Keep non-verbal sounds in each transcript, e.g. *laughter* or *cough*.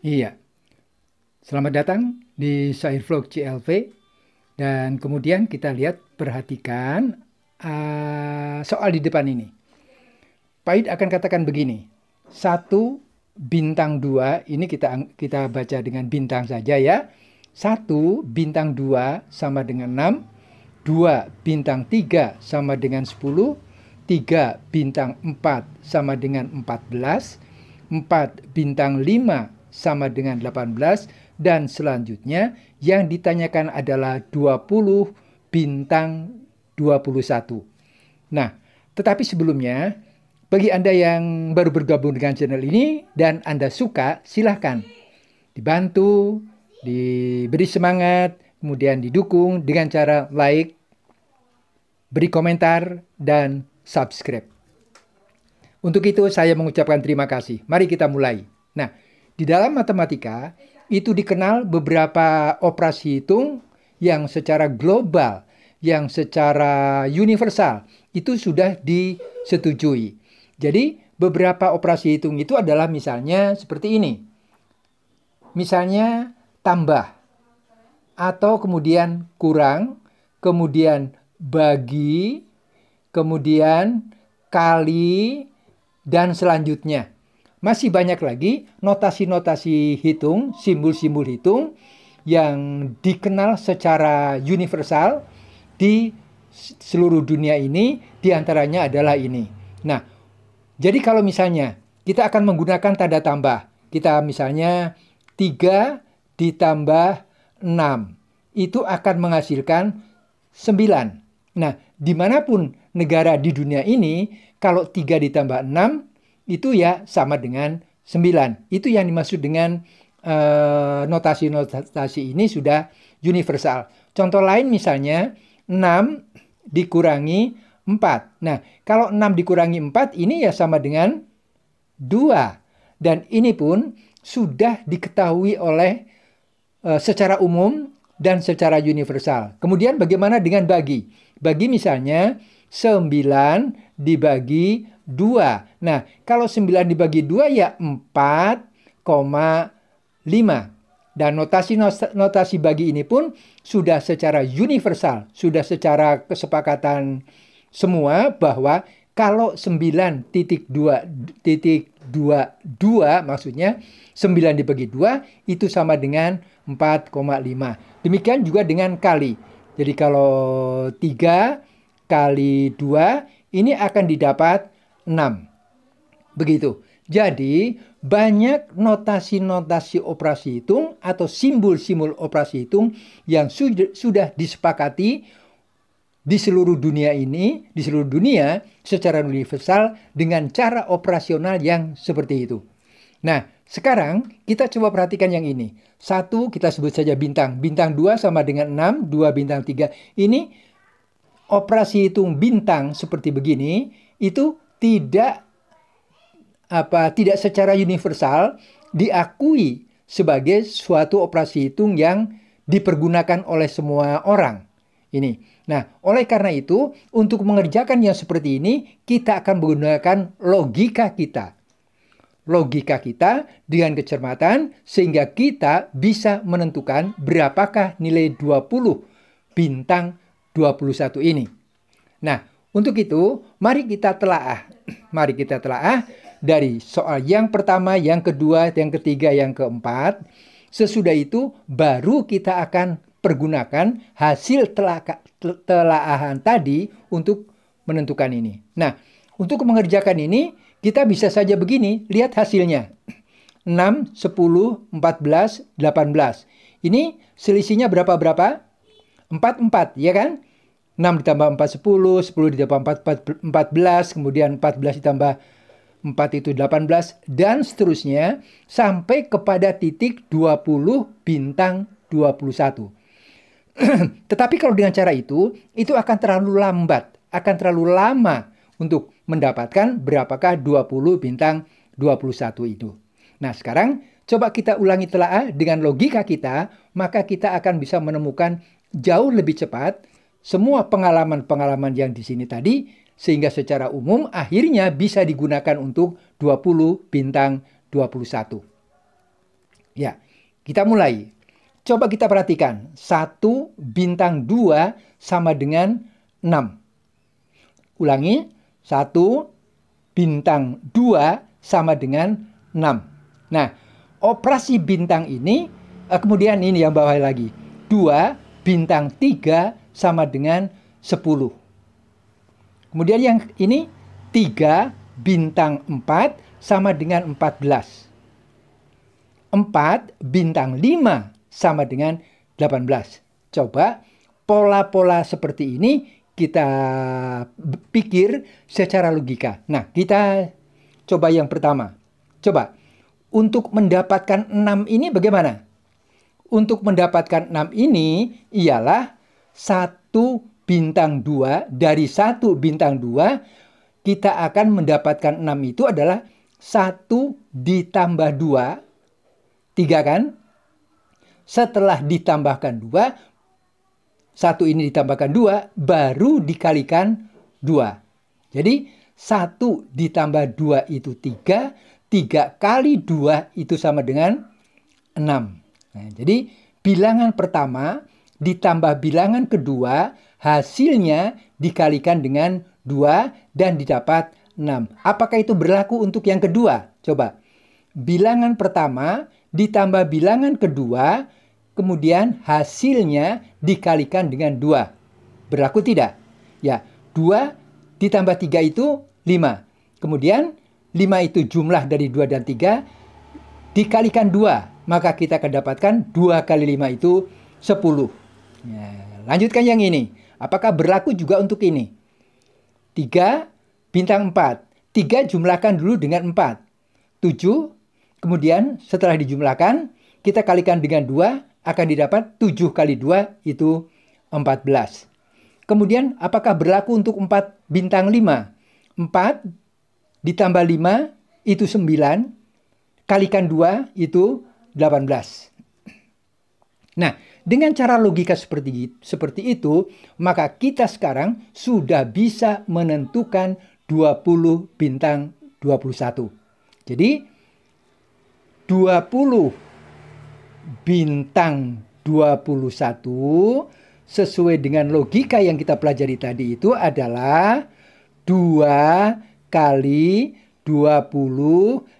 Iya. Selamat datang di Syair Vlog CLV. Dan kemudian kita lihat, perhatikan uh, soal di depan ini. Pahit akan katakan begini. Satu bintang dua, ini kita kita baca dengan bintang saja ya. Satu bintang dua sama dengan enam. Dua bintang tiga sama dengan sepuluh. tiga bintang empat sama dengan empat belas empat bintang lima sama dengan 18 dan selanjutnya yang ditanyakan adalah 20 bintang 21. Nah, tetapi sebelumnya bagi Anda yang baru bergabung dengan channel ini dan Anda suka, silahkan dibantu, diberi semangat, kemudian didukung dengan cara like, beri komentar, dan subscribe. Untuk itu saya mengucapkan terima kasih. Mari kita mulai. Nah, di dalam matematika, itu dikenal beberapa operasi hitung yang secara global, yang secara universal, itu sudah disetujui. Jadi, beberapa operasi hitung itu adalah misalnya seperti ini. Misalnya tambah, atau kemudian kurang, kemudian bagi, kemudian kali, dan selanjutnya. Masih banyak lagi notasi-notasi hitung, simbol-simbol hitung yang dikenal secara universal di seluruh dunia ini, diantaranya adalah ini. Nah, jadi kalau misalnya kita akan menggunakan tanda tambah, kita misalnya 3 ditambah 6, itu akan menghasilkan 9. Nah, dimanapun negara di dunia ini, kalau 3 ditambah 6, itu ya sama dengan 9. Itu yang dimaksud dengan eh, notasi-notasi uh, ini sudah universal. Contoh lain misalnya 6 dikurangi 4. Nah, kalau 6 dikurangi 4 ini ya sama dengan 2. Dan ini pun sudah diketahui oleh uh, secara umum dan secara universal. Kemudian bagaimana dengan bagi? Bagi misalnya 9 dibagi 2. Nah, kalau 9 dibagi 2 ya 4,5. Dan notasi-notasi bagi ini pun sudah secara universal, sudah secara kesepakatan semua bahwa kalau 9.2.22 maksudnya 9 dibagi 2 itu sama dengan 4,5. Demikian juga dengan kali. Jadi kalau 3 kali 2 ini akan didapat 6. Begitu. Jadi, banyak notasi-notasi operasi hitung atau simbol-simbol operasi hitung yang sudah disepakati di seluruh dunia ini, di seluruh dunia secara universal dengan cara operasional yang seperti itu. Nah, sekarang kita coba perhatikan yang ini. Satu kita sebut saja bintang. Bintang 2 sama dengan 6, 2 bintang 3. Ini operasi hitung bintang seperti begini itu tidak apa tidak secara universal diakui sebagai suatu operasi hitung yang dipergunakan oleh semua orang. Ini. Nah, oleh karena itu, untuk mengerjakan yang seperti ini, kita akan menggunakan logika kita. Logika kita dengan kecermatan sehingga kita bisa menentukan berapakah nilai 20 bintang 21 ini. Nah, untuk itu mari kita telaah. *clears throat* Mari kita telaah dari soal yang pertama, yang kedua, yang ketiga, yang keempat. Sesudah itu baru kita akan pergunakan hasil telaahan tadi untuk menentukan ini. Nah, untuk mengerjakan ini kita bisa saja begini, lihat hasilnya. 6, 10, 14, 18. Ini selisihnya berapa-berapa? 4-4, ya kan? 6 ditambah 4, 10, 10 ditambah 4, 14, kemudian 14 ditambah 4 itu 18, dan seterusnya sampai kepada titik 20 bintang 21. *clears throat* Tetapi kalau dengan cara itu, itu akan terlalu lambat, akan terlalu lama untuk mendapatkan berapakah 20 bintang 21 itu. Nah sekarang coba kita ulangi telaah dengan logika kita, maka kita akan bisa menemukan jauh lebih cepat semua pengalaman-pengalaman yang di sini tadi sehingga secara umum akhirnya bisa digunakan untuk 20 bintang 21. Ya, kita mulai. Coba kita perhatikan. 1 bintang 2 sama dengan 6. Ulangi. 1 bintang 2 sama dengan 6. Nah, operasi bintang ini, eh, kemudian ini yang bawah lagi. 2 bintang 3 sama dengan 10. Kemudian yang ini 3 bintang 4 sama dengan 14. 4 bintang 5 sama dengan 18. Coba pola-pola seperti ini kita pikir secara logika. Nah, kita coba yang pertama. Coba untuk mendapatkan 6 ini bagaimana? untuk mendapatkan 6 ini ialah satu bintang 2 dari satu bintang 2 kita akan mendapatkan 6 itu adalah 1 ditambah 2 3 kan setelah ditambahkan 2 satu ini ditambahkan 2 baru dikalikan 2 jadi 1 ditambah 2 itu 3 3 kali 2 itu sama dengan 6 Nah, jadi bilangan pertama ditambah bilangan kedua hasilnya dikalikan dengan 2 dan didapat 6. Apakah itu berlaku untuk yang kedua? Coba. Bilangan pertama ditambah bilangan kedua kemudian hasilnya dikalikan dengan 2. Berlaku tidak? Ya, 2 ditambah 3 itu 5. Kemudian 5 itu jumlah dari 2 dan 3 dikalikan 2 maka kita akan dapatkan 2 kali 5 itu 10. Ya, lanjutkan yang ini. Apakah berlaku juga untuk ini? 3, bintang 4. 3 jumlahkan dulu dengan 4. 7, kemudian setelah dijumlahkan, kita kalikan dengan 2, akan didapat 7 kali 2 itu 14. Kemudian apakah berlaku untuk 4 bintang 5? 4 ditambah 5 itu 9, kalikan 2 itu 18. Nah, dengan cara logika seperti seperti itu, maka kita sekarang sudah bisa menentukan 20 bintang 21. Jadi 20 bintang 21 sesuai dengan logika yang kita pelajari tadi itu adalah 2 kali 20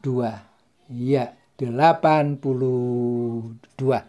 dua, Ya, 82.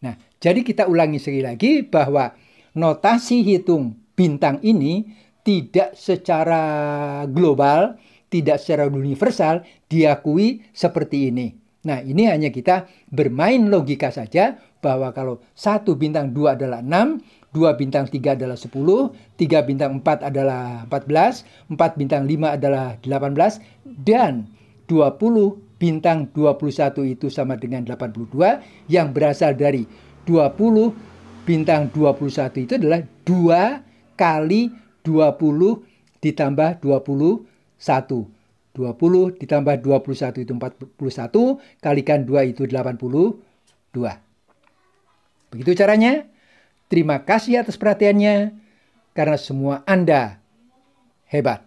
Nah, jadi kita ulangi sekali lagi bahwa notasi hitung bintang ini tidak secara global, tidak secara universal diakui seperti ini. Nah, ini hanya kita bermain logika saja bahwa kalau satu bintang dua adalah enam, dua bintang tiga adalah sepuluh, tiga bintang empat adalah empat belas, empat bintang lima adalah delapan belas, dan 20 bintang 21 itu sama dengan 82 yang berasal dari 20 bintang 21 itu adalah 2 kali 20 ditambah 21. 20 ditambah 21 itu 41, kalikan 2 itu 82. Begitu caranya. Terima kasih atas perhatiannya, karena semua Anda hebat.